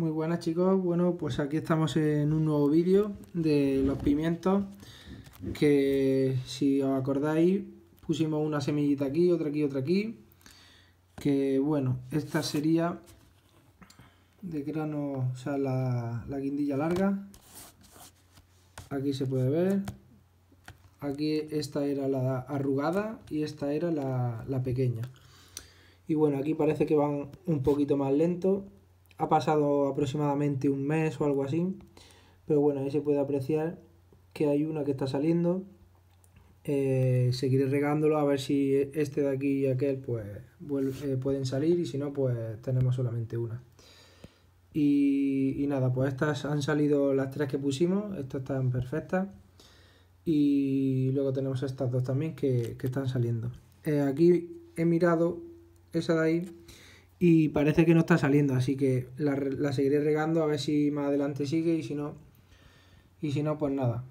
Muy buenas chicos, bueno pues aquí estamos en un nuevo vídeo de los pimientos que si os acordáis pusimos una semillita aquí, otra aquí, otra aquí que bueno, esta sería de grano, o sea la, guindilla larga aquí se puede ver aquí esta era la arrugada y esta era la, la pequeña y bueno, aquí parece que van un poquito más lento ha pasado aproximadamente un mes o algo así, pero bueno, ahí se puede apreciar que hay una que está saliendo. Eh, seguiré regándolo a ver si este de aquí y aquel pues eh, pueden salir y si no pues tenemos solamente una. Y, nada, pues estas han salido las tres que pusimos, estas están perfectas. Y luego tenemos estas dos también que, están saliendo. Eh, aquí he mirado esa de ahí y parece que no está saliendo, así que la, seguiré regando a ver si más adelante sigue y si no, y si no, pues nada.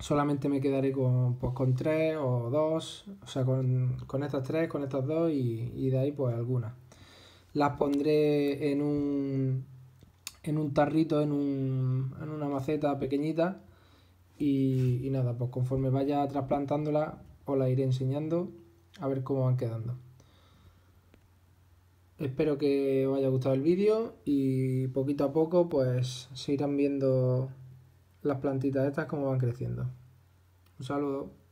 Solamente me quedaré con, pues, con tres o dos, o sea, con, con estas tres, con estas dos y, de ahí pues algunas. Las pondré en un, en un tarrito, en, un, en una maceta pequeñita y, y nada, pues conforme vaya trasplantándola os la iré enseñando a ver cómo van quedando. Espero que os haya gustado el vídeo y poquito a poco pues se irán viendo las plantitas estas como van creciendo. Un saludo.